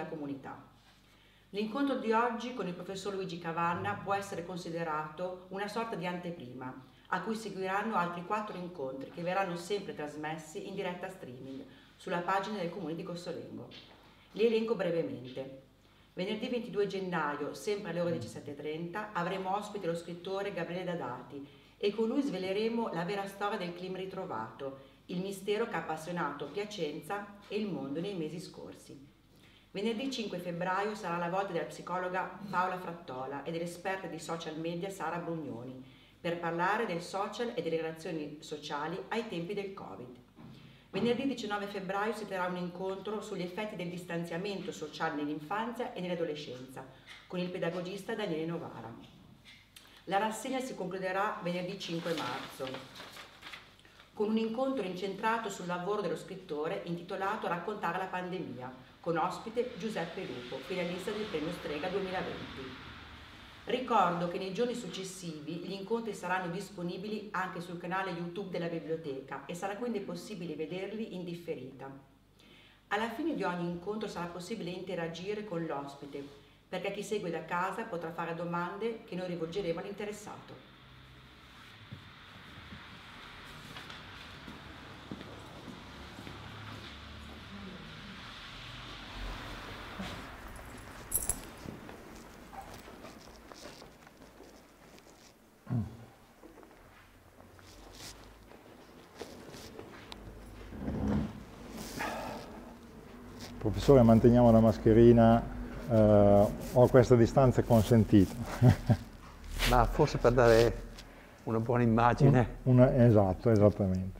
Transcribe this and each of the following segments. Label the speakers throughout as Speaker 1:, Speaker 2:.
Speaker 1: la comunità. L'incontro di oggi con il professor Luigi Cavanna può essere considerato una sorta di anteprima, a cui seguiranno altri quattro incontri che verranno sempre trasmessi in diretta streaming sulla pagina del Comune di Cossolengo. Li elenco brevemente. Venerdì 22 gennaio, sempre alle ore 17.30, avremo ospite lo scrittore Gabriele Dadati e con lui sveleremo la vera storia del clima ritrovato, il mistero che ha appassionato Piacenza e il mondo nei mesi scorsi. Venerdì 5 febbraio sarà la volta della psicologa Paola Frattola e dell'esperta di social media Sara Brugnoni per parlare del social e delle relazioni sociali ai tempi del Covid. Venerdì 19 febbraio si terrà un incontro sugli effetti del distanziamento sociale nell'infanzia e nell'adolescenza con il pedagogista Daniele Novara. La rassegna si concluderà venerdì 5 marzo con un incontro incentrato sul lavoro dello scrittore intitolato Raccontare la pandemia con ospite Giuseppe Lupo, finalista del premio Strega 2020. Ricordo che nei giorni successivi gli incontri saranno disponibili anche sul canale YouTube della biblioteca e sarà quindi possibile vederli in differita. Alla fine di ogni incontro sarà possibile interagire con l'ospite, perché chi segue da casa potrà fare domande che noi rivolgeremo all'interessato.
Speaker 2: professore manteniamo la mascherina eh, o a questa distanza consentita.
Speaker 3: Ma forse per dare una buona immagine.
Speaker 2: Un, un, esatto, esattamente.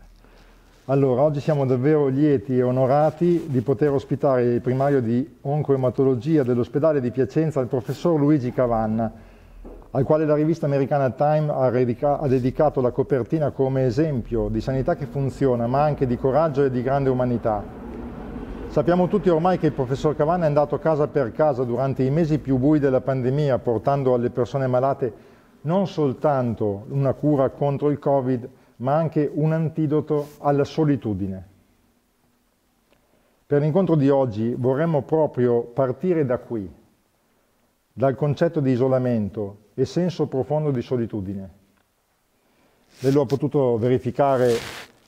Speaker 2: Allora, oggi siamo davvero lieti e onorati di poter ospitare il primario di oncoematologia dell'ospedale di Piacenza, il professor Luigi Cavanna, al quale la rivista americana Time ha, ha dedicato la copertina come esempio di sanità che funziona, ma anche di coraggio e di grande umanità. Sappiamo tutti ormai che il professor Cavanna è andato casa per casa durante i mesi più bui della pandemia, portando alle persone malate non soltanto una cura contro il Covid, ma anche un antidoto alla solitudine. Per l'incontro di oggi vorremmo proprio partire da qui, dal concetto di isolamento e senso profondo di solitudine. Lei lo ha potuto verificare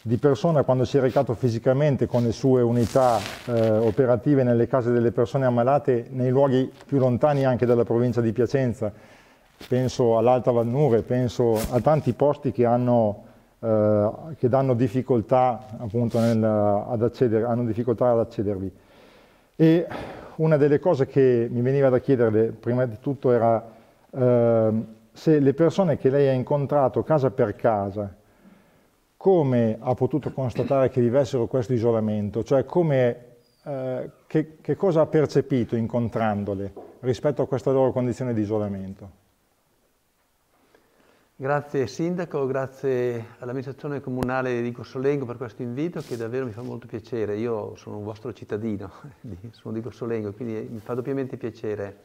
Speaker 2: di persona quando si è recato fisicamente con le sue unità eh, operative nelle case delle persone ammalate nei luoghi più lontani anche dalla provincia di Piacenza. Penso all'Alta Valnure, penso a tanti posti che, hanno, eh, che danno difficoltà, appunto, nel, ad accedere, hanno difficoltà ad accedervi. E una delle cose che mi veniva da chiederle prima di tutto era eh, se le persone che lei ha incontrato casa per casa, come ha potuto constatare che vivessero questo isolamento, cioè come, eh, che, che, cosa ha percepito incontrandole rispetto a questa loro condizione di isolamento.
Speaker 3: Grazie Sindaco, grazie all'amministrazione comunale di Corsolengo per questo invito che davvero mi fa molto piacere. Io sono un vostro cittadino, sono di Corsolengo, quindi mi fa doppiamente piacere.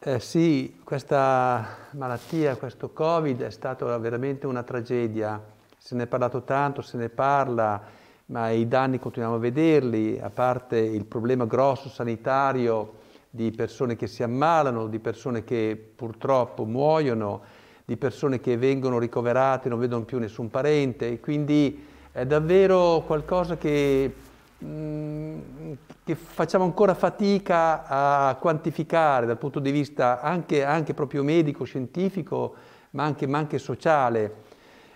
Speaker 3: Eh, sì, questa malattia, questo Covid è stata veramente una tragedia se ne è parlato tanto, se ne parla, ma i danni continuiamo a vederli, a parte il problema grosso sanitario di persone che si ammalano, di persone che purtroppo muoiono, di persone che vengono ricoverate e non vedono più nessun parente. Quindi è davvero qualcosa che, mh, mm, che facciamo ancora fatica a quantificare dal punto di vista anche, anche proprio medico, scientifico, ma anche, ma anche sociale.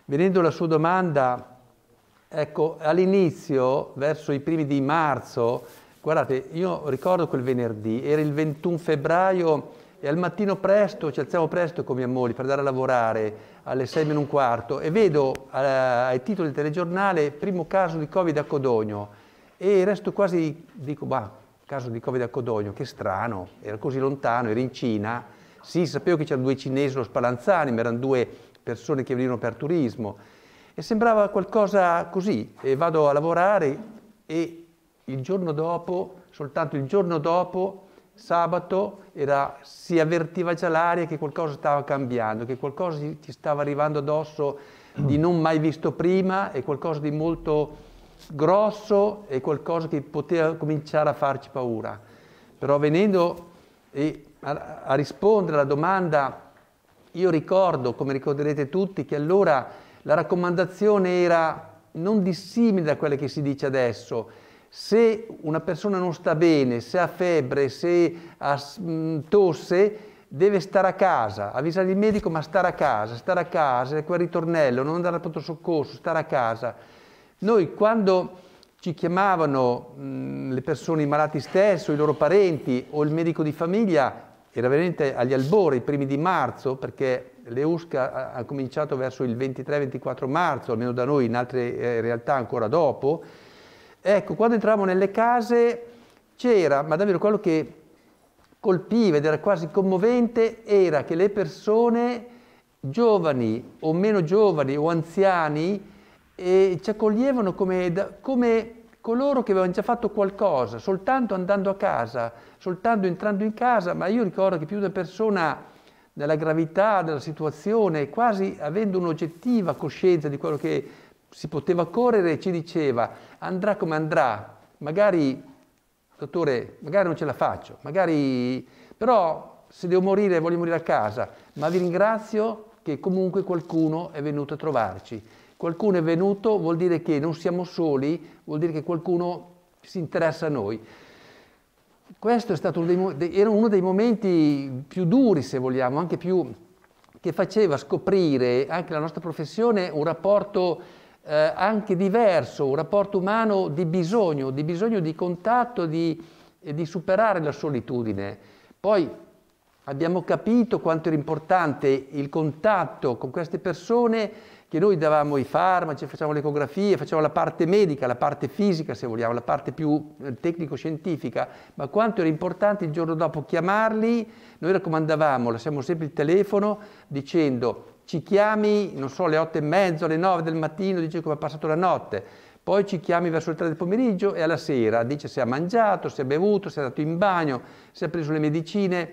Speaker 3: Venendo alla sua domanda, ecco, all'inizio, verso i primi di marzo, guardate, io ricordo quel venerdì, era il 21 febbraio e al mattino presto, ci alziamo presto con mia moglie per andare a lavorare alle 6 meno un quarto e vedo eh, ai titoli del telegiornale primo caso di Covid a Codogno e resto quasi, dico, ma caso di Covid a Codogno, che strano, era così lontano, era in Cina, sì, sapevo che c'erano due cinesi, lo Spalanzani, ma erano due persone che venivano per turismo e sembrava qualcosa così e vado a lavorare e il giorno dopo, soltanto il giorno dopo, sabato, era, si avvertiva già l'aria che qualcosa stava cambiando, che qualcosa ci stava arrivando addosso di non mai visto prima e qualcosa di molto grosso e qualcosa che poteva cominciare a farci paura. Però venendo a, a rispondere alla domanda io ricordo, come ricorderete tutti, che allora la raccomandazione era non dissimile da quella che si dice adesso. Se una persona non sta bene, se ha febbre, se ha tosse, deve stare a casa, avvisare il medico ma stare a casa, stare a casa, è quel ritornello, non andare al pronto soccorso, stare a casa. Noi quando ci chiamavano mh, le persone, i malati stesso, i loro parenti o il medico di famiglia, era veramente agli albori, i primi di marzo, perché l'EUSCA ha cominciato verso il 23-24 marzo, almeno da noi, in altre eh, realtà ancora dopo. Ecco, quando entravamo nelle case c'era, ma davvero quello che colpiva ed era quasi commovente, era che le persone, giovani o meno giovani o anziani, eh, ci accoglievano come, come coloro che avevano già fatto qualcosa, soltanto andando a casa, soltanto entrando in casa, ma io ricordo che più di una persona nella gravità della situazione, quasi avendo un'oggettiva coscienza di quello che si poteva correre, ci diceva andrà come andrà, magari, dottore, magari non ce la faccio, magari, però se devo morire voglio morire a casa, ma vi ringrazio che comunque qualcuno è venuto a trovarci. Qualcuno è venuto vuol dire che non siamo soli, vuol dire che qualcuno si interessa a noi. Questo uno dei, era uno dei momenti più duri, se vogliamo, anche più che faceva scoprire anche la nostra professione un rapporto eh, anche diverso, un rapporto umano di bisogno, di bisogno di contatto, di, di superare la solitudine. Poi Abbiamo capito quanto era importante il contatto con queste persone che noi davamo i farmaci, facciamo le ecografie, facevamo la parte medica, la parte fisica se vogliamo, la parte più eh, tecnico-scientifica, ma quanto era importante il giorno dopo chiamarli, noi raccomandavamo, lasciamo sempre il telefono dicendo ci chiami, non so, alle 8 e mezzo, alle 9 del mattino, dice come ha passato la notte, poi ci chiami verso le 3 del pomeriggio e alla sera dice se ha mangiato, se ha bevuto, se è andato in bagno, se ha preso le medicine,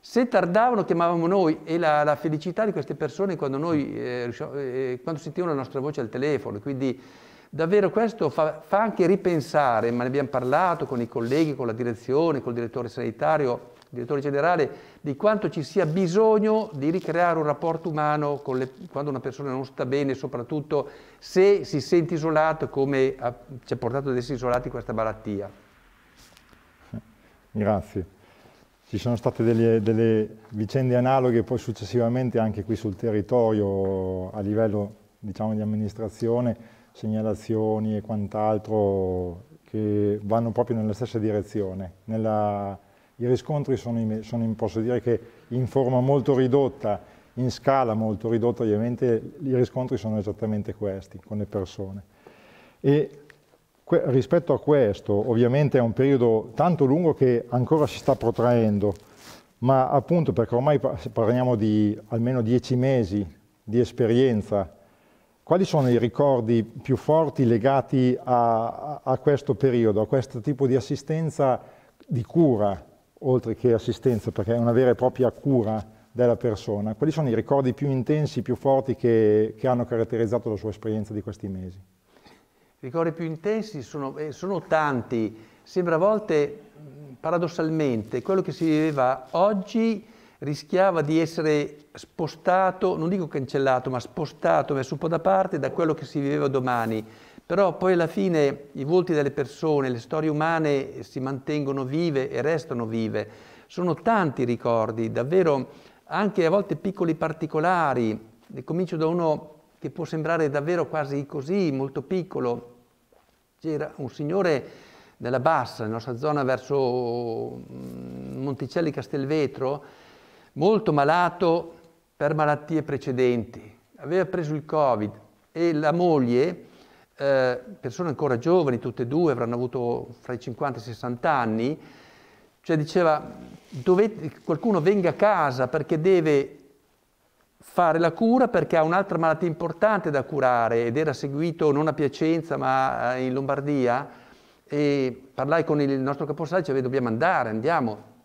Speaker 3: se tardavano chiamavamo noi e la, la felicità di queste persone quando, noi, eh, eh, quando, sentivano la nostra voce al telefono, quindi davvero questo fa, fa, anche ripensare, ma ne abbiamo parlato con i colleghi, con la direzione, col direttore sanitario, direttore generale, di quanto ci sia bisogno di ricreare un rapporto umano le, quando una persona non sta bene, soprattutto se si sente isolato come ha, ci ha portato ad essere isolati questa malattia.
Speaker 2: Grazie. Ci sono state delle, delle, vicende analoghe poi successivamente anche qui sul territorio a livello diciamo, di amministrazione, segnalazioni e quant'altro che vanno proprio nella stessa direzione. Nella, I riscontri sono, sono in, posso dire che in forma molto ridotta, in scala molto ridotta ovviamente, i riscontri sono esattamente questi con le persone. E Que rispetto a questo, ovviamente è un periodo tanto lungo che ancora si sta protraendo, ma appunto perché ormai parliamo di almeno dieci mesi di esperienza, quali sono i ricordi più forti legati a, a questo periodo, a questo tipo di assistenza di cura, oltre che assistenza, perché è una vera e propria cura della persona? Quali sono i ricordi più intensi, più forti che, che hanno caratterizzato la sua esperienza di questi mesi?
Speaker 3: I ricordi più intensi sono, eh, sono tanti, sembra a volte mm, paradossalmente quello che si viveva oggi rischiava di essere spostato, non dico cancellato, ma spostato, messo un po' da parte da quello che si viveva domani. Però poi alla fine i volti delle persone, le storie umane si mantengono vive e restano vive. Sono tanti ricordi, davvero anche a volte piccoli particolari. Ne Comincio da uno che può sembrare davvero quasi così, molto piccolo. C'era un signore della Bassa, nella nostra zona verso mm, Monticelli Castelvetro, molto malato per malattie precedenti. Aveva preso il Covid e la moglie, eh, persone ancora giovani, tutte e due, avranno avuto fra i 50 e i 60 anni, cioè diceva dovete, qualcuno venga a casa perché deve fare la cura perché ha un'altra malattia importante da curare ed era seguito non a Piacenza ma eh, in Lombardia e parlai con il nostro caposaldo e diceva dobbiamo andare, andiamo.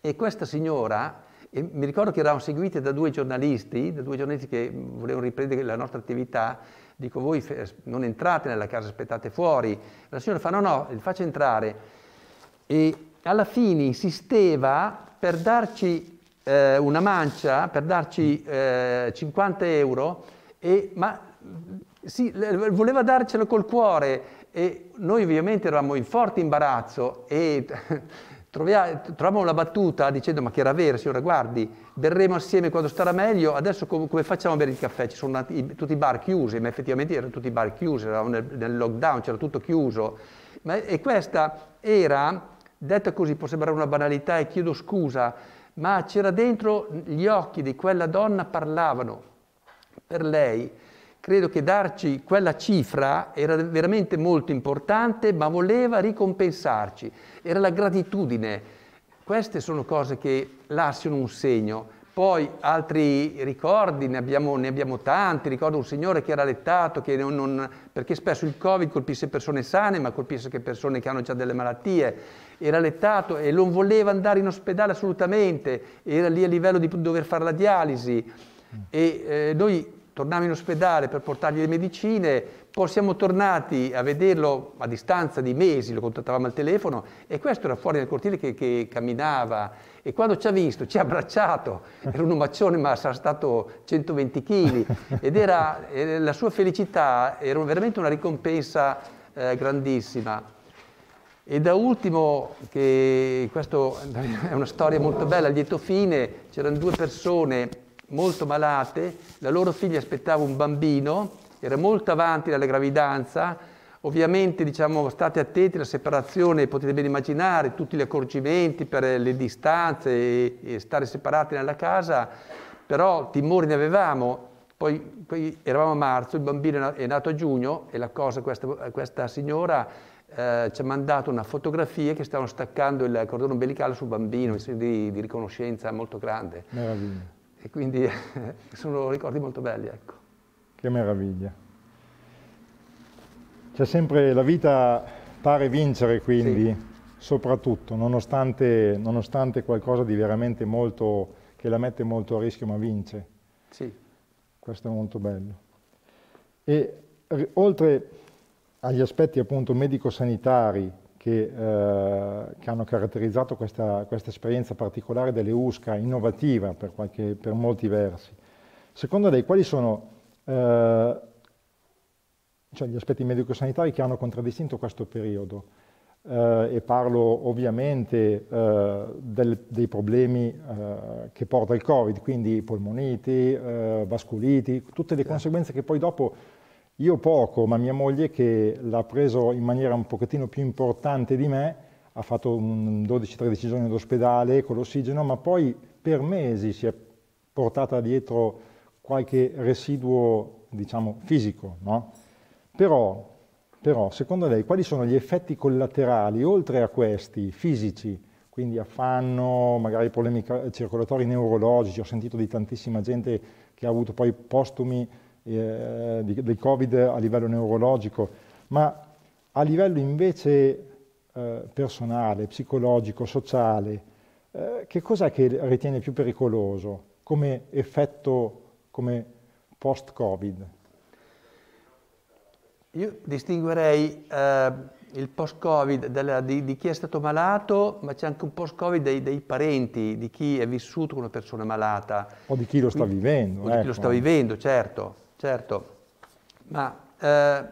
Speaker 3: E questa signora, e mi ricordo che eravamo seguiti da due giornalisti, da due giornalisti che volevano riprendere la nostra attività, dico voi non entrate nella casa, aspettate fuori. La signora fa no, no, li faccio entrare. E alla fine insisteva per darci eh, una mancia per darci eh, 50 euro, e, ma sì, voleva darcelo col cuore e noi ovviamente eravamo in forte imbarazzo e trovavamo la battuta dicendo ma che era vero signora guardi berremo assieme quando starà meglio adesso com come facciamo a bere il caffè ci sono nati, tutti i bar chiusi ma effettivamente erano tutti i bar chiusi eravamo nel, nel lockdown c'era tutto chiuso ma, e questa era detta così può sembrare una banalità e chiedo scusa ma c'era dentro gli occhi di quella donna parlavano per lei. Credo che darci quella cifra era veramente molto importante, ma voleva ricompensarci, era la gratitudine. Queste sono cose che lasciano un segno. Poi altri ricordi, ne abbiamo, ne abbiamo, tanti, ricordo un signore che era lettato, che non, non, perché spesso il Covid colpisse persone sane, ma colpisse anche persone che hanno già delle malattie, era lettato e non voleva andare in ospedale assolutamente, era lì a livello di dover fare la dialisi. E eh, noi tornavo in ospedale per portargli le medicine, poi siamo tornati a vederlo a distanza di mesi, lo contattavamo al telefono e questo era fuori nel cortile che, che camminava e quando ci ha visto ci ha abbracciato, era un omaccione ma sarà stato 120 kg ed era, la sua felicità era veramente una ricompensa eh, grandissima. E da ultimo, che questa è una storia molto bella, a lieto fine, c'erano due persone molto malate, la loro figlia aspettava un bambino, era molto avanti dalla gravidanza, ovviamente diciamo, state attenti alla separazione, potete ben immaginare tutti gli accorgimenti per le distanze e, e stare separati nella casa, però timori ne avevamo, poi, poi, eravamo a marzo, il bambino è nato a giugno e la cosa, questa, questa signora eh, ci ha mandato una fotografia che stavano staccando il cordone umbilicale sul bambino, di, di riconoscenza molto grande.
Speaker 2: Meraviglia
Speaker 3: e quindi sono ricordi molto belli. Ecco.
Speaker 2: Che meraviglia. C'è sempre la vita pare vincere quindi, sì. soprattutto, nonostante, nonostante qualcosa di veramente molto, che la mette molto a rischio, ma vince. Sì. Questo è molto bello. E oltre agli aspetti appunto medico-sanitari che, eh, che hanno caratterizzato questa, questa, esperienza particolare dell'EUSCA, innovativa per, qualche, per, molti versi. Secondo lei quali sono eh, cioè gli aspetti medico-sanitari che hanno contraddistinto questo periodo? Uh, e parlo ovviamente uh, del, dei problemi uh, che porta il Covid, quindi polmoniti, vasculiti, tutte le sì. Certo. conseguenze che poi dopo io poco, ma mia moglie che l'ha preso in maniera un pochettino più importante di me, ha fatto 12-13 giorni d'ospedale con l'ossigeno, ma poi per mesi si è portata dietro qualche residuo, diciamo, fisico. No? Però, però, secondo lei, quali sono gli effetti collaterali, oltre a questi, fisici, quindi affanno, magari problemi circolatori neurologici, ho sentito di tantissima gente che ha avuto poi postumi eh, del Covid a livello neurologico, ma a livello invece eh, personale, psicologico, sociale, eh, che cos'è che ritiene più pericoloso come effetto, come post-Covid?
Speaker 3: Io distinguerei eh, il post-Covid di, di, chi è stato malato, ma c'è anche un post-Covid dei, dei, parenti, di chi è vissuto con una persona malata.
Speaker 2: O di chi lo sta vivendo. O ecco. di chi lo ecco. sta vivendo,
Speaker 3: certo. Certo, ma eh,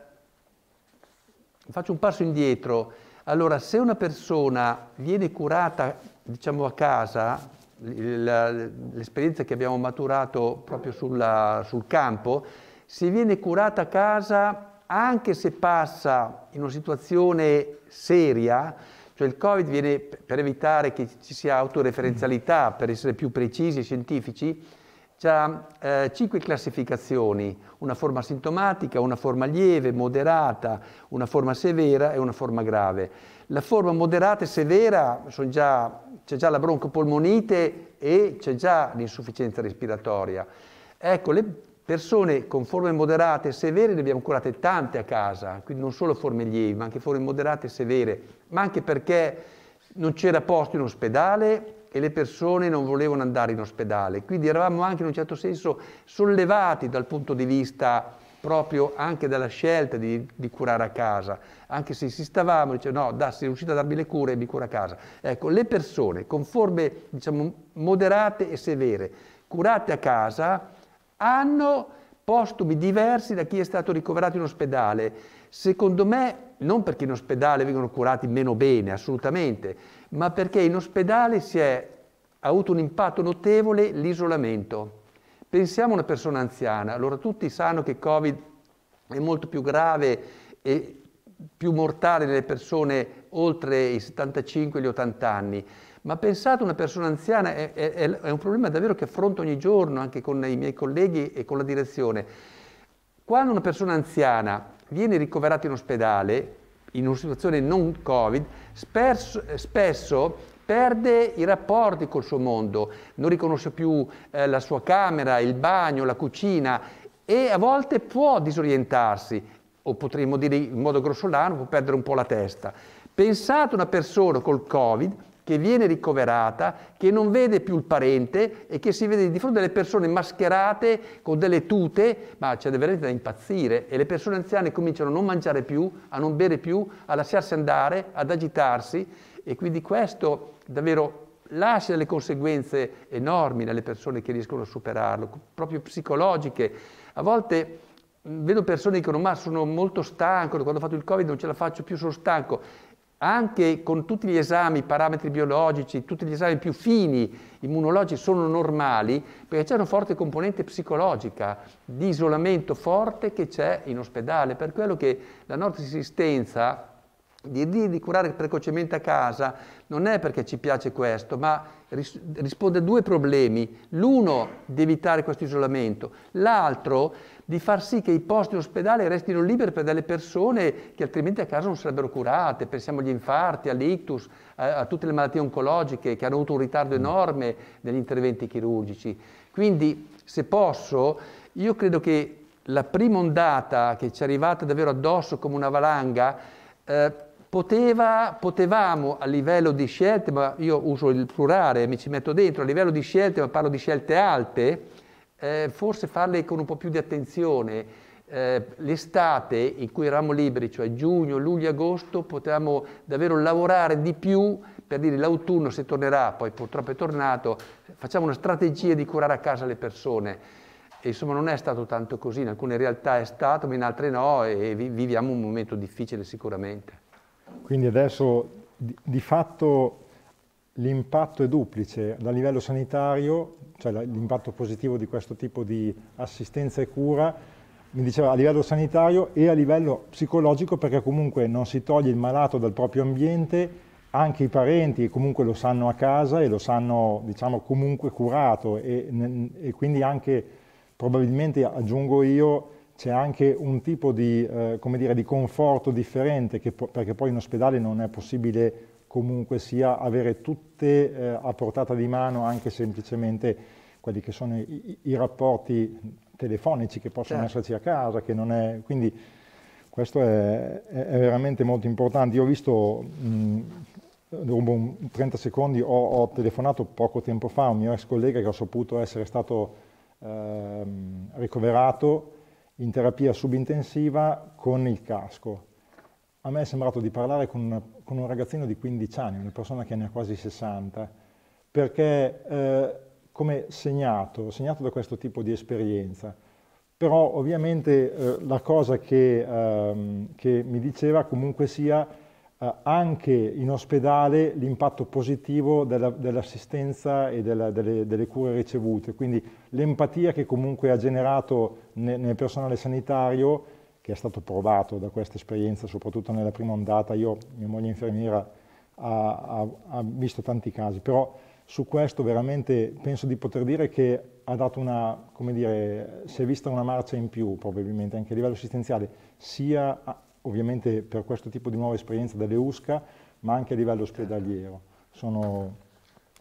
Speaker 3: faccio un passo indietro. Allora, se una persona viene curata, diciamo, a casa, l'esperienza che abbiamo maturato proprio sulla, sul campo, se viene curata a casa, anche se passa in una situazione seria, cioè il Covid viene per evitare che ci sia autoreferenzialità, per essere più precisi e scientifici, ha eh, cinque classificazioni, una forma sintomatica, una forma lieve, moderata, una forma severa e una forma grave. La forma moderata e severa c'è già, già la broncopolmonite e c'è già l'insufficienza respiratoria. Ecco, le persone con forme moderate e severe ne abbiamo curate tante a casa, quindi non solo forme lievi, ma anche forme moderate e severe, ma anche perché non c'era posto in ospedale, e le persone non volevano andare in ospedale, quindi eravamo anche in un certo senso sollevati dal punto di vista proprio anche dalla scelta di, di curare a casa, anche se si stavamo, dicevano no, da, sei riuscito a darmi le cure e mi cura a casa. Ecco, le persone con forme diciamo, moderate e severe, curate a casa, hanno postumi diversi da chi è stato ricoverato in ospedale Secondo me, non perché in ospedale vengono curati meno bene, assolutamente, ma perché in ospedale si è ha avuto un impatto notevole l'isolamento. Pensiamo a una persona anziana, allora tutti sanno che il Covid è molto più grave e più mortale nelle persone oltre i 75 e gli 80 anni, ma pensate a una persona anziana, è, è, è un problema davvero che affronto ogni giorno anche con i miei colleghi e con la direzione. Quando una persona anziana viene ricoverato in ospedale, in una situazione non Covid, spesso, spesso perde i rapporti col suo mondo, non riconosce più eh, la sua camera, il bagno, la cucina e a volte può disorientarsi o potremmo dire in modo grossolano può perdere un po' la testa. Pensate a una persona col Covid che viene ricoverata, che non vede più il parente e che si vede di fronte alle persone mascherate con delle tute, ma c'è veramente da impazzire e le persone anziane cominciano a non mangiare più, a non bere più, a lasciarsi andare, ad agitarsi e quindi questo davvero lascia delle conseguenze enormi nelle persone che riescono a superarlo, proprio psicologiche. A volte vedo persone che dicono ma sono molto stanco, quando ho fatto il Covid non ce la faccio più, sono stanco anche con tutti gli esami, parametri biologici, tutti gli esami più fini, immunologici, sono normali, perché c'è una forte componente psicologica, di isolamento forte che c'è in ospedale. Per quello che la nostra esistenza L'idea di curare precocemente a casa non è perché ci piace questo, ma ris- risponde a due problemi. L'uno di evitare questo isolamento, l'altro di far sì che i posti in ospedale restino liberi per delle persone che altrimenti a casa non sarebbero curate. Pensiamo agli infarti, all'ictus, a, eh, a tutte le malattie oncologiche che hanno avuto un ritardo enorme negli interventi chirurgici. Quindi, se posso, io credo che la prima ondata che ci è arrivata davvero addosso come una valanga eh, Poteva, potevamo a livello di scelte, ma io uso il plurale, mi ci metto dentro, a livello di scelte, ma parlo di scelte alte, eh, forse farle con un po' più di attenzione. Eh, l'estate in cui eravamo liberi, cioè giugno, luglio, agosto, potevamo davvero lavorare di più per dire l'autunno se tornerà, poi purtroppo è tornato, facciamo una strategia di curare a casa le persone. E insomma non è stato tanto così, in alcune realtà è stato, ma in altre no e viviamo un momento difficile sicuramente.
Speaker 2: Quindi adesso di, di fatto l'impatto è duplice, dal livello sanitario, cioè l'impatto positivo di questo tipo di assistenza e cura, mi diceva a livello sanitario e a livello psicologico perché comunque non si toglie il malato dal proprio ambiente, anche i parenti comunque lo sanno a casa e lo sanno diciamo comunque curato e, e quindi anche probabilmente aggiungo io c'è anche un tipo di, eh, dire, di conforto differente, po perché poi in ospedale non è possibile comunque sia avere tutte eh, a portata di mano anche semplicemente quelli che sono i, i rapporti telefonici che possono certo. esserci a casa, è, quindi questo è, è, veramente molto importante. Io ho visto, mh, un 30 secondi, ho, ho, telefonato poco tempo fa a un mio ex collega che ho saputo essere stato eh, ricoverato in terapia subintensiva con il casco. A me è sembrato di parlare con, una, con un ragazzino di 15 anni, una persona che ne ha quasi 60, perché eh, come segnato, segnato da questo tipo di esperienza. Però ovviamente eh, la cosa che, ehm, che mi diceva comunque sia eh, anche in ospedale l'impatto positivo dell'assistenza e della, delle, delle, cure ricevute, quindi l'empatia che comunque ha generato ne, nel personale sanitario, che è stato provato da questa esperienza, soprattutto nella prima ondata, io, mia moglie infermiera, ha, ha, ha visto tanti casi, però su questo veramente penso di poter dire che ha dato una, come dire, si è vista una marcia in più probabilmente anche a livello assistenziale, sia ovviamente per questo tipo di nuova esperienza delle USCA, ma anche a livello ospedaliero. Sono...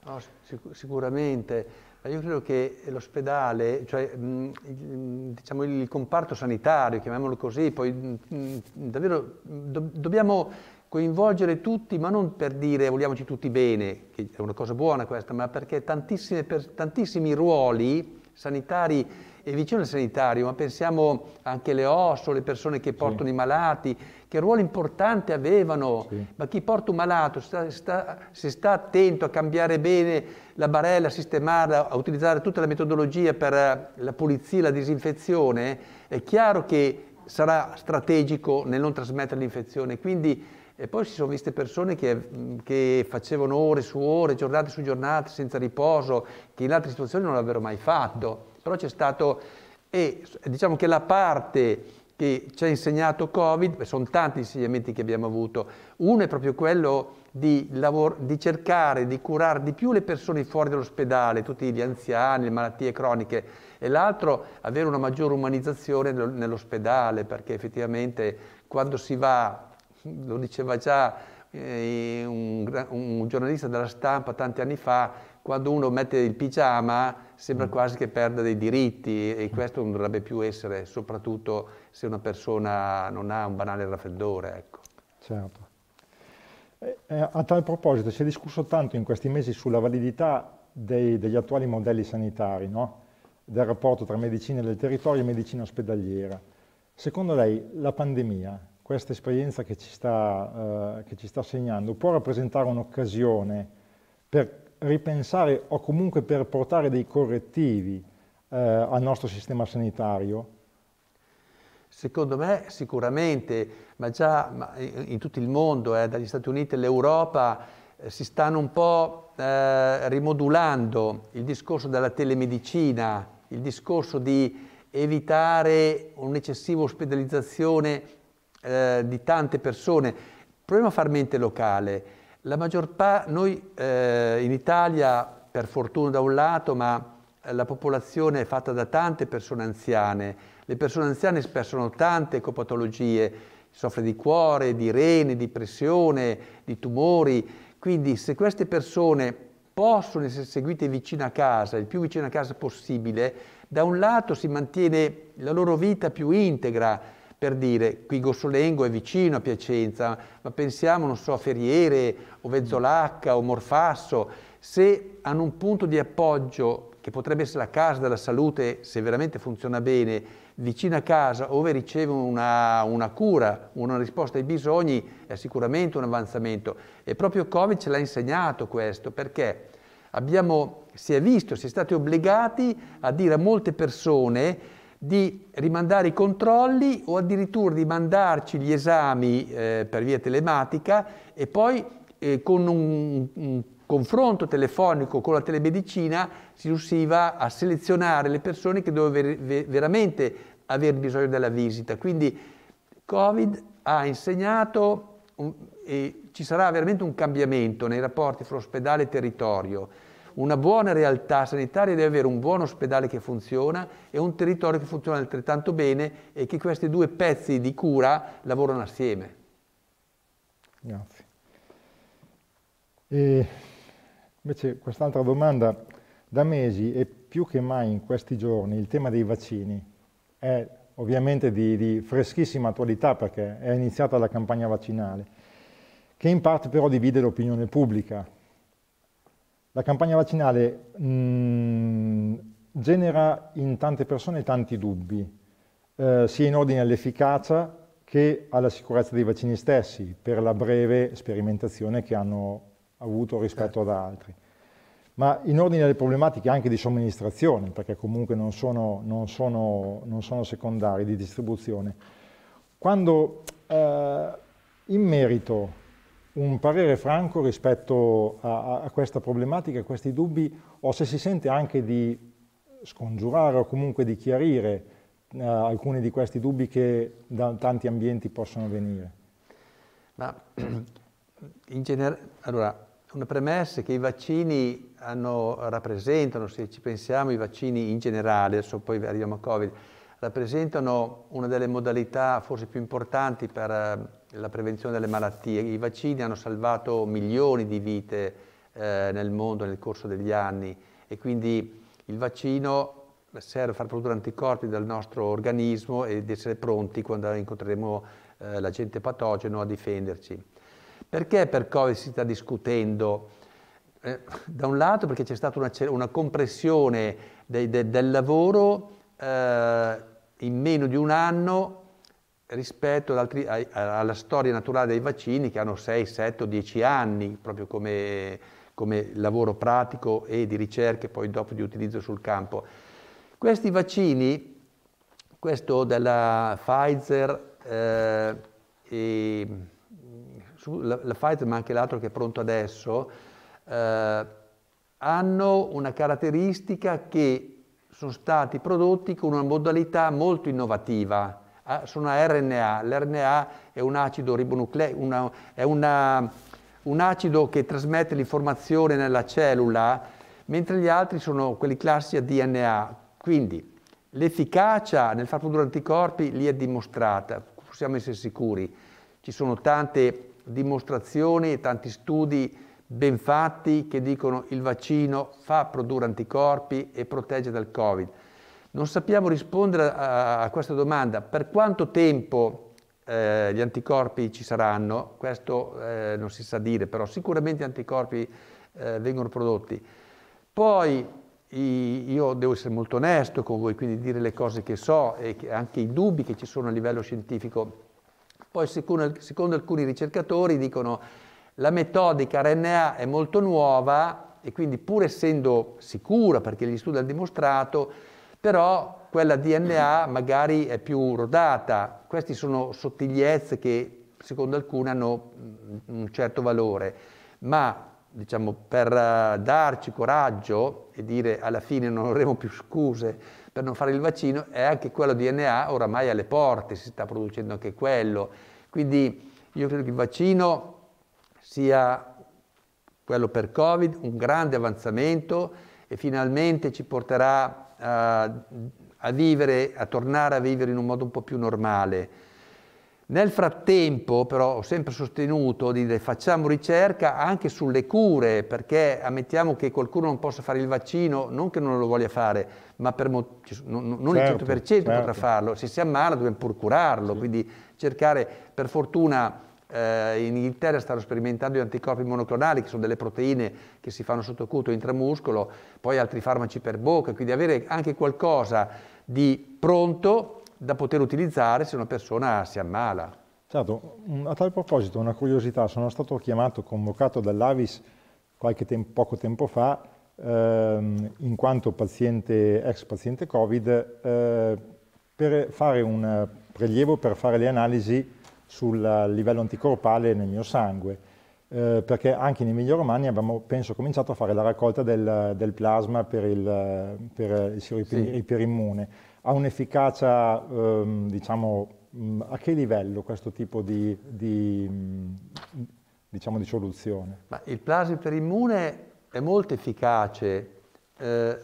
Speaker 3: No, sic sicuramente. Io credo che l'ospedale, cioè mh, diciamo il comparto sanitario, chiamiamolo così, poi mh, davvero do dobbiamo coinvolgere tutti, ma non per dire vogliamoci tutti bene, che è una cosa buona questa, ma perché per, tantissimi ruoli sanitari è vicino al sanitario, ma pensiamo anche alle osso, le persone che portano sì. i malati, che ruolo importante avevano, sì. ma chi porta un malato, sta, sta, se sta attento a cambiare bene la barella, a sistemarla, a utilizzare tutta la metodologia per eh, la pulizia, la disinfezione, è chiaro che sarà strategico nel non trasmettere l'infezione. Quindi, e eh, poi si sono viste persone che, che, facevano ore su ore, giornate su giornate, senza riposo, che in altre situazioni non l'avrebbero mai fatto. Però c'è stato, e diciamo che la parte che ci ha insegnato Covid, sono tanti insegnamenti che abbiamo avuto, uno è proprio quello di, lavor- di cercare di curare di più le persone fuori dall'ospedale, tutti gli anziani, le malattie croniche, e l'altro avere una maggiore umanizzazione nell'ospedale, perché effettivamente quando si va, lo diceva già eh, un, un giornalista della stampa tanti anni fa, quando uno mette il pigiama sembra mm. quasi che perda dei diritti e questo non dovrebbe più essere, soprattutto se una persona non ha un banale raffreddore. Ecco.
Speaker 2: Certo. a tal proposito si è discusso tanto in questi mesi sulla validità dei, degli attuali modelli sanitari, no? del rapporto tra medicina del territorio e medicina ospedaliera. Secondo lei la pandemia, questa esperienza che ci sta, eh, che ci sta segnando, può rappresentare un'occasione per ripensare o comunque per portare dei correttivi eh, al nostro sistema sanitario?
Speaker 3: Secondo me sicuramente, ma già in tutto il mondo, eh, dagli Stati Uniti all'Europa, eh, si stanno un po' eh, rimodulando il discorso della telemedicina, il discorso di evitare un'eccessiva ospedalizzazione eh, di tante persone. Proviamo a far mente locale la maggior parte, noi eh, in Italia, per fortuna da un lato, ma eh, la popolazione è fatta da tante persone anziane. Le persone anziane spesso hanno tante ecopatologie, soffre di cuore, di rene, di pressione, di tumori. Quindi se queste persone possono essere seguite vicino a casa, il più vicino a casa possibile, da un lato si mantiene la loro vita più integra, per dire qui Gossolengo è vicino a Piacenza, ma pensiamo, non so, a Ferriere o Vezzolacca o Morfasso, se hanno un punto di appoggio che potrebbe essere la casa della salute, se veramente funziona bene, vicino a casa, ove riceve una, una cura, una risposta ai bisogni, è sicuramente un avanzamento. E proprio Covid ce l'ha insegnato questo, perché abbiamo, si è visto, si è stati obbligati a dire a molte persone di rimandare i controlli o addirittura di mandarci gli esami eh, per via telematica e poi eh, con un, un, confronto telefonico con la telemedicina si riusciva a selezionare le persone che dovevano ver veramente aver bisogno della visita. Quindi Covid ha insegnato un, e ci sarà veramente un cambiamento nei rapporti fra ospedale e territorio una buona realtà sanitaria deve avere un buon ospedale che funziona e un territorio che funziona altrettanto bene e che questi due pezzi di cura lavorano assieme.
Speaker 2: Grazie. E invece quest'altra domanda, da mesi e più che mai in questi giorni il tema dei vaccini è ovviamente di, di freschissima attualità perché è iniziata la campagna vaccinale, che in parte però divide l'opinione pubblica la campagna vaccinale mh, mm, genera in tante persone tanti dubbi, eh, sia in ordine all'efficacia che alla sicurezza dei vaccini stessi, per la breve sperimentazione che hanno avuto rispetto ad altri. Ma in ordine alle problematiche anche di somministrazione, perché comunque non sono, non sono, non sono secondari di distribuzione, quando eh, in merito un parere franco rispetto a, a questa problematica, a questi dubbi, o se si sente anche di scongiurare o comunque di chiarire eh, alcuni di questi dubbi che da tanti ambienti possono venire.
Speaker 3: Ma in generale, allora, una premessa è che i vaccini hanno, rappresentano, se ci pensiamo, i vaccini in generale, adesso poi arriviamo a Covid, rappresentano una delle modalità forse più importanti per eh, la prevenzione delle malattie. I vaccini hanno salvato milioni di vite eh, nel mondo nel corso degli anni e quindi il vaccino serve a far produrre anticorpi dal nostro organismo ed essere pronti quando incontreremo eh, l'agente patogeno a difenderci. Perché per Covid si sta discutendo? Eh, da un lato perché c'è stata una, una compressione dei, de, del lavoro eh, in meno di un anno rispetto altri, alla storia naturale dei vaccini che hanno 6, 7 o 10 anni proprio come, come lavoro pratico e di ricerca e poi dopo di utilizzo sul campo. Questi vaccini, questo della Pfizer, eh, e, la, la, Pfizer ma anche l'altro che è pronto adesso, eh, hanno una caratteristica che sono stati prodotti con una modalità molto innovativa, ah, sono a RNA. L'RNA è un acido ribonucleico, una, è una, un acido che trasmette l'informazione nella cellula, mentre gli altri sono quelli classici a DNA. Quindi l'efficacia nel far produrre anticorpi lì è dimostrata, possiamo essere sicuri. Ci sono tante dimostrazioni e tanti studi ben fatti che dicono il vaccino fa produrre anticorpi e protegge dal Covid. Non sappiamo rispondere a, a questa domanda. Per quanto tempo eh, gli anticorpi ci saranno? Questo eh, non si sa dire, però sicuramente gli anticorpi eh, vengono prodotti. Poi io devo essere molto onesto con voi, quindi dire le cose che so e anche i dubbi che ci sono a livello scientifico. Poi secondo, secondo alcuni ricercatori dicono la metodica RNA è molto nuova e quindi pur essendo sicura, perché gli studi hanno dimostrato, però quella DNA magari è più rodata. Queste sono sottigliezze che secondo alcune hanno mm, un certo valore, ma diciamo, per eh, darci coraggio e dire alla fine non avremo più scuse per non fare il vaccino, è anche quello DNA oramai alle porte, si sta producendo anche quello. Quindi io credo che il vaccino sia quello per Covid un grande avanzamento e finalmente ci porterà a, eh, a, vivere, a tornare a vivere in un modo un po' più normale. Nel frattempo però ho sempre sostenuto di dire facciamo ricerca anche sulle cure perché ammettiamo che qualcuno non possa fare il vaccino, non che non lo voglia fare, ma per non, certo, il 100% certo. potrà farlo, se si ammala dobbiamo pur curarlo, sì. quindi cercare per fortuna eh, in Inghilterra stanno sperimentando gli anticorpi monoclonali, che sono delle proteine che si fanno sottocuto intramuscolo, poi altri farmaci per bocca, quindi avere anche qualcosa di pronto da poter utilizzare se una persona si ammala.
Speaker 2: Certo, mm, a tal proposito una curiosità, sono stato chiamato, convocato dall'Avis qualche tempo, poco tempo fa, ehm, in quanto paziente, ex paziente Covid, eh, per fare un prelievo per fare le analisi sul livello anticorpale nel mio sangue, eh, perché anche in Emilia Romagna abbiamo, penso, cominciato a fare la raccolta del, del plasma per il, per il siro iperimmune. Ha un'efficacia, ehm, diciamo, mm, a che livello questo tipo di, di, mm, diciamo, di soluzione?
Speaker 3: Ma il plasma iperimmune è molto efficace, eh,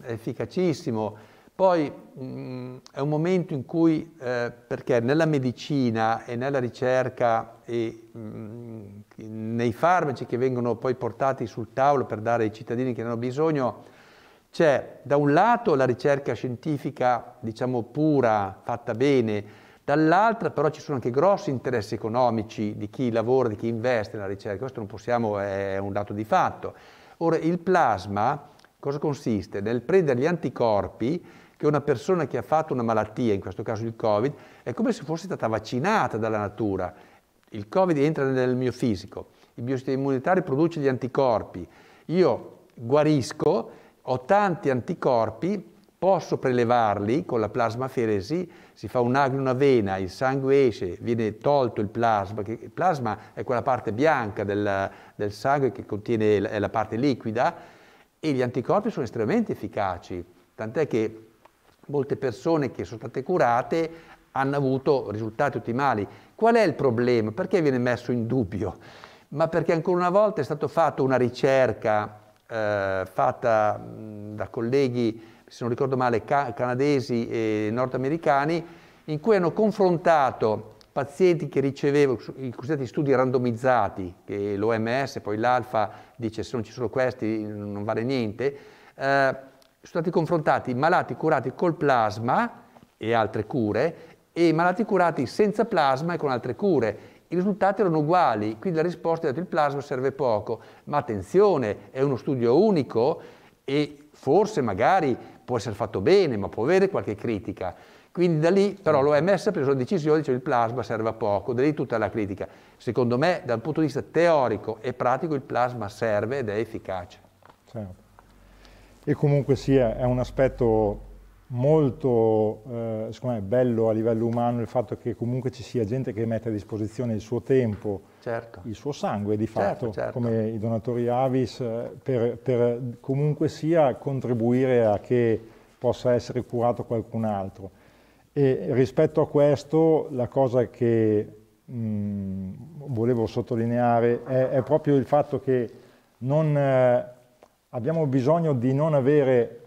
Speaker 3: è efficacissimo, poi mh, mm, è un momento in cui, eh, perché nella medicina e nella ricerca e mh, mm, nei farmaci che vengono poi portati sul tavolo per dare ai cittadini che ne hanno bisogno, c'è da un lato la ricerca scientifica, diciamo pura, fatta bene, dall'altra però ci sono anche grossi interessi economici di chi lavora, di chi investe nella ricerca, questo non possiamo, è un dato di fatto. Ora, il plasma cosa consiste? Nel prendere gli anticorpi che una persona che ha fatto una malattia, in questo caso il Covid, è come se fosse stata vaccinata dalla natura. Il Covid entra nel mio fisico, il mio sistema immunitario produce gli anticorpi, io guarisco, ho tanti anticorpi, posso prelevarli con la plasmaferesi, si fa un agno, una vena, il sangue esce, viene tolto il plasma, che, il plasma è quella parte bianca del, del sangue che contiene la, la parte liquida, e gli anticorpi sono estremamente efficaci, tant'è che molte persone che sono state curate hanno avuto risultati ottimali. Qual è il problema? Perché viene messo in dubbio? Ma perché ancora una volta è stata fatta una ricerca eh, fatta da colleghi, se non ricordo male, ca canadesi e nordamericani, in cui hanno confrontato pazienti che ricevevano i cosiddetti studi randomizzati, che l'OMS, poi l'Alfa dice se non ci sono questi non vale niente, eh, sono stati confrontati malati curati col plasma e altre cure e malati curati senza plasma e con altre cure. I risultati erano uguali, quindi la risposta è che il plasma serve poco. Ma attenzione, è uno studio unico e forse magari può essere fatto bene, ma può avere qualche critica. Quindi da lì però l'OMS ha preso la decisione, dice che il plasma serve poco, da lì tutta la critica. Secondo me dal punto di vista teorico e pratico il plasma serve ed è efficace.
Speaker 2: Certo e comunque sia è un aspetto molto eh, me, bello a livello umano il fatto che comunque ci sia gente che mette a disposizione il suo tempo, certo. il suo sangue di fatto, certo, certo. come i donatori Avis, eh, per, per, comunque sia contribuire a che possa essere curato qualcun altro. E rispetto a questo la cosa che mh, mm, volevo sottolineare è, è, proprio il fatto che non... Eh, abbiamo bisogno di non avere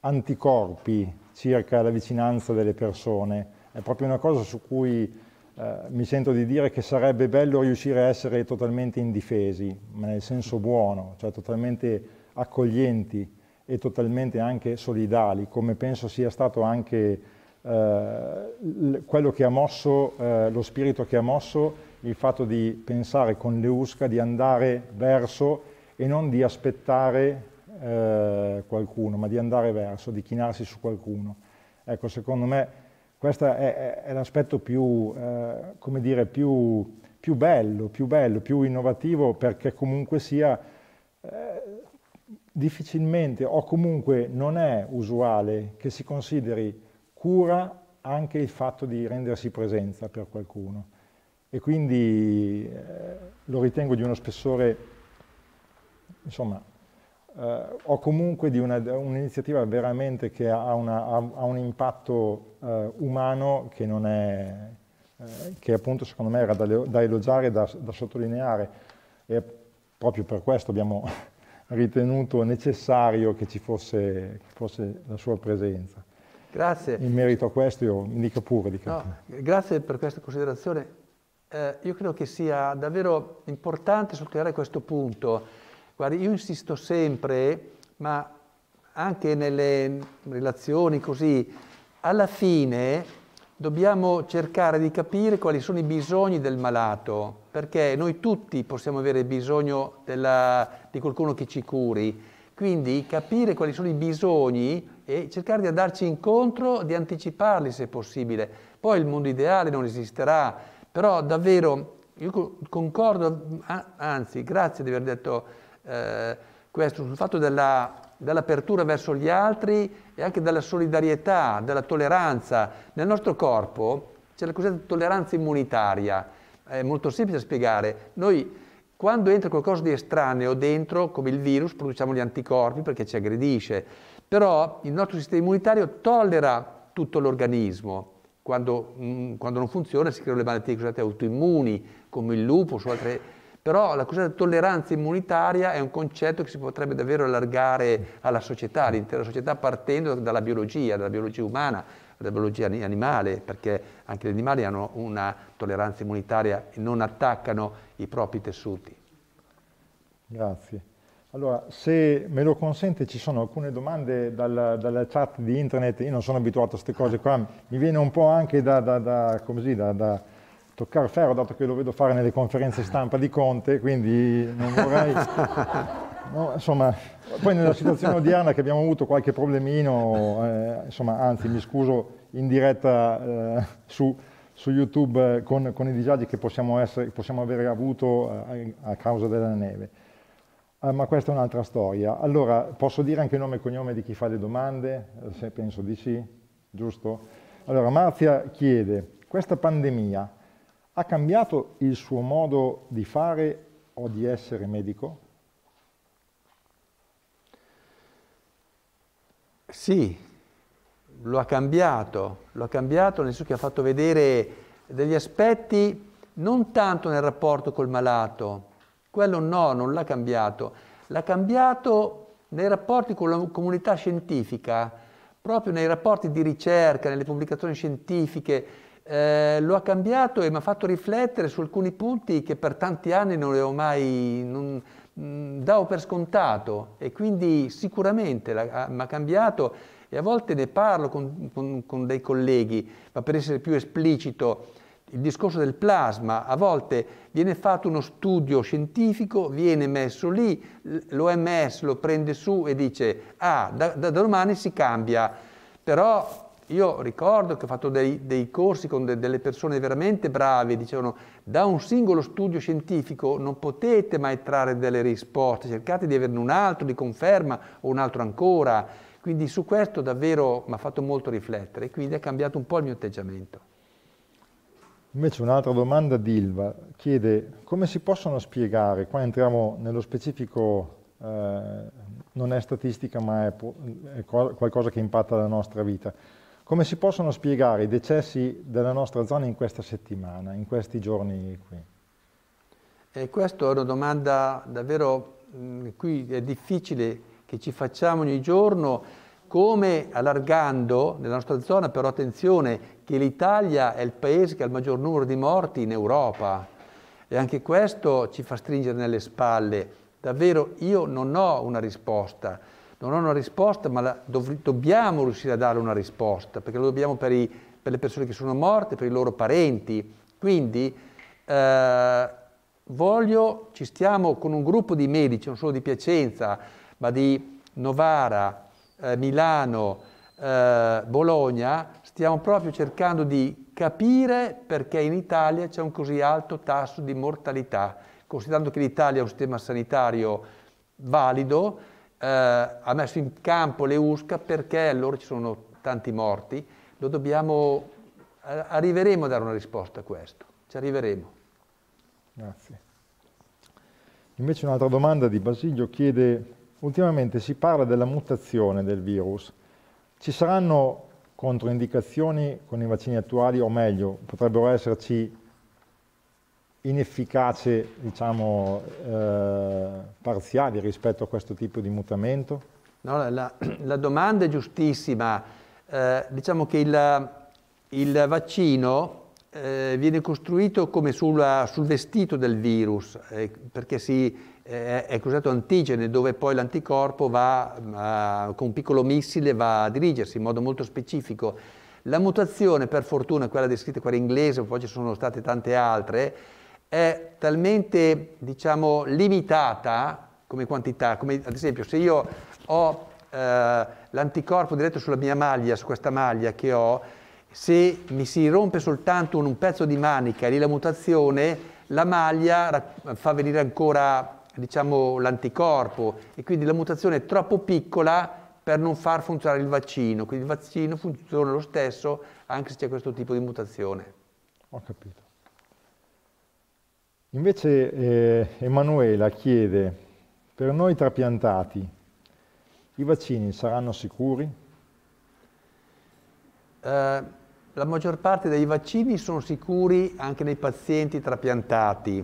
Speaker 2: anticorpi circa la vicinanza delle persone. È proprio una cosa su cui eh, mi sento di dire che sarebbe bello riuscire a essere totalmente indifesi, ma nel senso buono, cioè totalmente accoglienti e totalmente anche solidali, come penso sia stato anche eh, quello che ha mosso, eh, lo spirito che ha mosso il fatto di pensare con Leusca di andare verso e non di aspettare eh, qualcuno, ma di andare verso, di chinarsi su qualcuno. Ecco, secondo me questo è, è, è l'aspetto più, eh, come dire, più, più, bello, più bello, più innovativo, perché comunque sia eh, difficilmente o comunque non è usuale che si consideri cura anche il fatto di rendersi presenza per qualcuno e quindi eh, lo ritengo di uno spessore insomma eh, o comunque di un'iniziativa veramente che ha, una, ha, ha un impatto eh, umano che non è, eh, che appunto secondo me era da, da elogiare, da, da sottolineare e proprio per questo abbiamo ritenuto necessario che ci fosse, che fosse la sua presenza. Grazie. In merito a questo io mi dica pure. Dica no,
Speaker 3: pure. grazie per questa considerazione. Eh, io credo che sia davvero importante sottolineare questo punto Guardi, io insisto sempre, ma anche nelle relazioni così, alla fine dobbiamo cercare di capire quali sono i bisogni del malato, perché noi tutti possiamo avere bisogno della, di qualcuno che ci curi, quindi capire quali sono i bisogni e cercare di andarci incontro, di anticiparli se possibile. Poi il mondo ideale non esisterà, però davvero io concordo, anzi grazie di aver detto eh, questo, sul fatto della, dell'apertura verso gli altri e anche della solidarietà, della tolleranza. Nel nostro corpo c'è la cosiddetta tolleranza immunitaria, è molto semplice da spiegare. Noi quando entra qualcosa di estraneo dentro, come il virus, produciamo gli anticorpi perché ci aggredisce, però il nostro sistema immunitario tollera tutto l'organismo. Quando, mh, mm, quando non funziona si creano le malattie cosiddette autoimmuni, come il lupus o altre però la della tolleranza immunitaria è un concetto che si potrebbe davvero allargare alla società, all'intera società partendo dalla biologia, dalla biologia umana, dalla biologia animale, perché anche gli animali hanno una tolleranza immunitaria e non attaccano i propri tessuti.
Speaker 2: Grazie. Allora, se me lo consente, ci sono alcune domande dalla, dalla chat di internet, io non sono abituato a queste cose qua, mi viene un po' anche da, da, da, così, da toccare ferro, dato che lo vedo fare nelle conferenze stampa di Conte, quindi non vorrei... No, insomma, poi nella situazione odierna che abbiamo avuto qualche problemino, eh, insomma, anzi mi scuso in diretta eh, su, su, YouTube eh, con, con, i disagi che possiamo, essere, possiamo aver avuto eh, a causa della neve. Ah, ma questa è un'altra storia. Allora, posso dire anche il nome e cognome di chi fa le domande? Se penso di sì, giusto? Allora, Marzia chiede, questa pandemia ha cambiato il suo modo di fare o di essere medico? Sì, lo ha cambiato, lo
Speaker 3: ha cambiato nel senso che ha fatto vedere degli aspetti non tanto nel rapporto col malato, quello no, non l'ha cambiato, l'ha cambiato nei rapporti con la comunità scientifica, proprio nei rapporti di ricerca, nelle pubblicazioni scientifiche, eh, lo ha cambiato e mi ha fatto riflettere su alcuni punti che per tanti anni non avevo mai, non, mh, mm, davo per scontato e quindi sicuramente mi ha cambiato e a volte ne parlo con, con, con dei colleghi, ma per essere più esplicito, il discorso del plasma, a volte viene fatto uno studio scientifico, viene messo lì, l'OMS lo prende su e dice ah, da, da domani si cambia, però io ricordo che ho fatto dei, dei corsi con de, delle persone veramente brave, dicevano da un singolo studio scientifico non potete mai trarre delle risposte, cercate di averne un altro di conferma o un altro ancora. Quindi su questo davvero mi ha fatto molto riflettere e quindi è cambiato un po' il mio atteggiamento.
Speaker 2: Invece un'altra domanda di Ilva chiede come si possono spiegare, qua entriamo nello specifico eh, non è statistica ma è, è qualcosa che impatta la nostra vita. Come si possono spiegare i decessi della nostra zona in questa settimana, in questi giorni qui?
Speaker 3: E questa è una domanda davvero, mm, qui è difficile che ci facciamo ogni giorno, come allargando nella nostra zona, però attenzione che l'Italia è il paese che ha il maggior numero di morti in Europa e anche questo ci fa stringere nelle spalle. Davvero io non ho una risposta non ho una risposta, ma la, dov, dobbiamo riuscire a dare una risposta, perché lo dobbiamo per, i, per, le persone che sono morte, per i loro parenti. Quindi eh, voglio, ci stiamo con un gruppo di medici, non solo di Piacenza, ma di Novara, eh, Milano, eh, Bologna, stiamo proprio cercando di capire perché in Italia c'è un così alto tasso di mortalità, considerando che l'Italia è un sistema sanitario valido, eh, ha messo in campo le USCA perché allora ci sono tanti morti, lo dobbiamo, eh, arriveremo a dare una risposta a questo, ci arriveremo.
Speaker 2: Grazie. Invece un'altra domanda di Basilio chiede, ultimamente si parla della mutazione del virus, ci saranno controindicazioni con i vaccini attuali o meglio, potrebbero esserci inefficace, diciamo, eh, parziali rispetto a questo tipo di mutamento?
Speaker 3: No, la, la domanda è giustissima. Eh, diciamo che il, il vaccino eh, viene costruito come sulla, sul vestito del virus, eh, perché si, eh, è costruito antigene, dove poi l'anticorpo va, a, con un piccolo missile va a dirigersi in modo molto specifico. La mutazione, per fortuna, quella descritta, in inglese, poi ci sono state tante altre, è talmente, diciamo, limitata come quantità, come ad esempio se io ho eh, l'anticorpo diretto sulla mia maglia, su questa maglia che ho, se mi si rompe soltanto un, un pezzo di manica e lì la mutazione, la maglia fa venire ancora diciamo, l'anticorpo e quindi la mutazione è troppo piccola per non far funzionare il vaccino, quindi il vaccino funziona lo stesso anche se c'è questo tipo di mutazione.
Speaker 2: Ho capito. Invece eh, Emanuela chiede, per noi trapiantati, i vaccini saranno sicuri?
Speaker 3: Eh, la maggior parte dei vaccini sono sicuri anche nei pazienti trapiantati.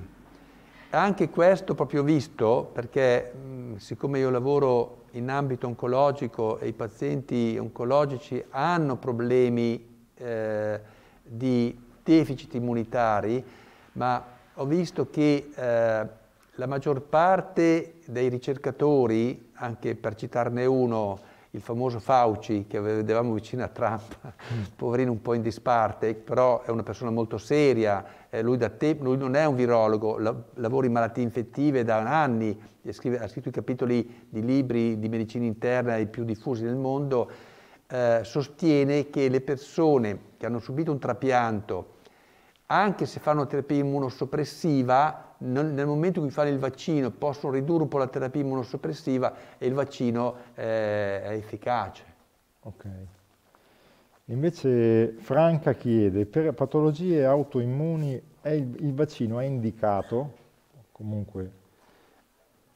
Speaker 3: Anche questo proprio visto, perché mh, mm, siccome io lavoro in ambito oncologico e i pazienti oncologici hanno problemi eh, di deficit immunitari, ma ho visto che eh, la maggior parte dei ricercatori, anche per citarne uno, il famoso Fauci che vedevamo vicino a Trump, mm. poverino un po' in disparte, però è una persona molto seria, eh, lui, te, lui, non è un virologo, la, lavora in malattie infettive da anni, scrive, ha scritto i capitoli di libri di medicina interna i più diffusi nel mondo, eh, sostiene che le persone che hanno subito un trapianto, anche se fanno terapia immunosoppressiva, nel momento in cui fanno il vaccino possono ridurre un po' la terapia immunosoppressiva e il vaccino eh, è efficace. Ok.
Speaker 2: Invece Franca chiede, per patologie autoimmuni il, il, vaccino è indicato? Comunque...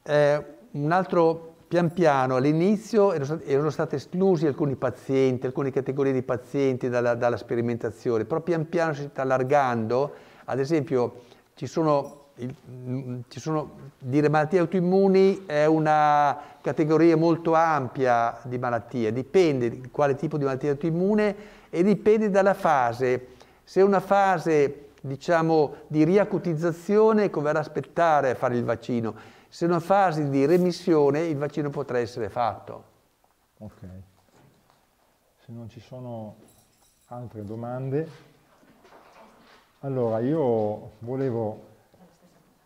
Speaker 3: Eh, un altro pian piano all'inizio erano stati esclusi alcuni pazienti, alcune categorie di pazienti dalla, dalla, sperimentazione, però pian piano si sta allargando, ad esempio ci sono, mm, ci sono dire malattie autoimmuni è una categoria molto ampia di malattie, dipende di quale tipo di malattia autoimmune e dipende dalla fase. Se è una fase diciamo, di riacutizzazione converrà aspettare a fare il vaccino se una fase di remissione il vaccino potrà essere fatto.
Speaker 2: Ok, se non ci sono altre domande, allora io volevo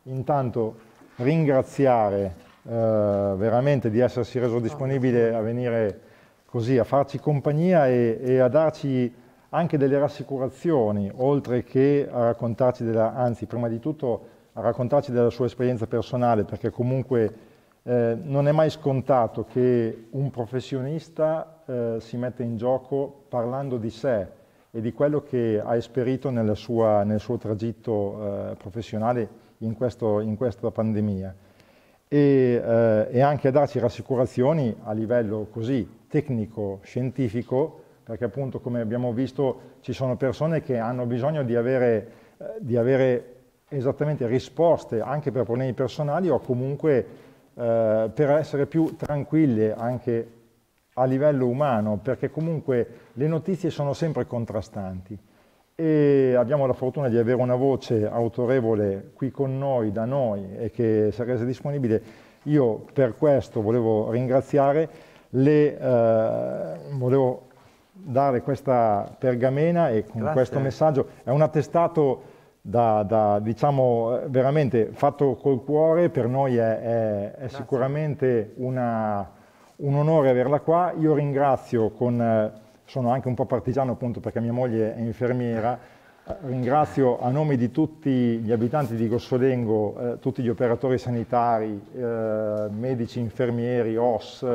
Speaker 2: intanto ringraziare eh, veramente di essersi reso disponibile a venire così, a farci compagnia e, e a darci anche delle rassicurazioni, oltre che a raccontarci della, anzi prima di tutto a raccontarci della sua esperienza personale, perché comunque eh, non è mai scontato che un professionista eh, si metta in gioco parlando di sé e di quello che ha esperito sua, nel suo tragitto eh, professionale in, questo, in, questa pandemia e, eh, e anche a darci rassicurazioni a livello così tecnico, scientifico, perché appunto come abbiamo visto ci sono persone che hanno bisogno di avere, eh, di avere esattamente risposte anche per problemi personali o comunque eh, per essere più tranquille anche a livello umano, perché comunque le notizie sono sempre contrastanti e abbiamo la fortuna di avere una voce autorevole qui con noi, da noi, e che si è resa disponibile. Io per questo volevo ringraziare, le, eh, volevo dare questa pergamena e con Grazie. questo messaggio, è un attestato da, da, diciamo, veramente fatto col cuore, per noi è, è, è sicuramente una, un onore averla qua. Io ringrazio con, sono anche un po' partigiano appunto perché mia moglie è infermiera, eh, ringrazio a nome di tutti gli abitanti di Gossolengo, eh, tutti gli operatori sanitari, eh, medici, infermieri, OS,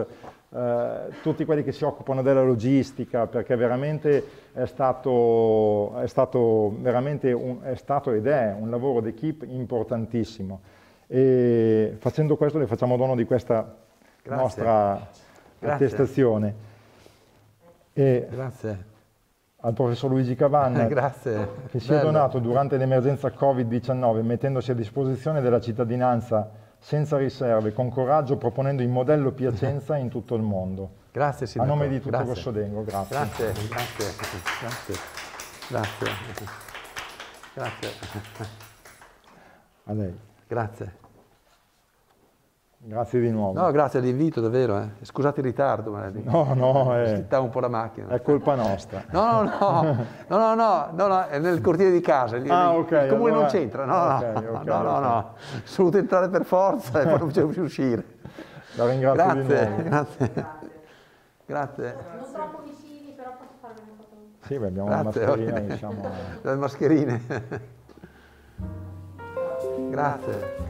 Speaker 2: eh, tutti quelli che si occupano della logistica, perché veramente è stato, è stato, veramente un, è stato ed è un lavoro d'equipe importantissimo. E facendo questo le facciamo dono di questa Grazie. nostra Grazie. attestazione. E Grazie al professor Luigi Cavanna Grazie. che si Bello. è donato durante l'emergenza Covid-19 mettendosi a disposizione della cittadinanza senza riserve, con coraggio, proponendo il modello Piacenza in tutto il mondo. Grazie Sindaco. A nome di tutto grazie. Grossodengo, grazie. Grazie, grazie, grazie. Grazie. Grazie. A lei. Grazie. Grazie di nuovo. No, grazie
Speaker 3: all'invito, davvero. Eh. Scusate il ritardo. ma No, no. Eh, un po' la macchina. È colpa nostra. No, no, no. No, no, no, no è nel cortile di casa. Lì, ah, ok. Il comune allora... non c'entra. No, okay, okay, no, okay. no, Sono dovuto entrare per forza e poi non potevo più uscire. La ringrazio grazie, di nuovo. Grazie. Grazie. Non troppo vicini, però
Speaker 2: posso farvi po' foto. Sì, beh, abbiamo grazie,
Speaker 3: diciamo. la mascherina, diciamo. Le mascherine. grazie.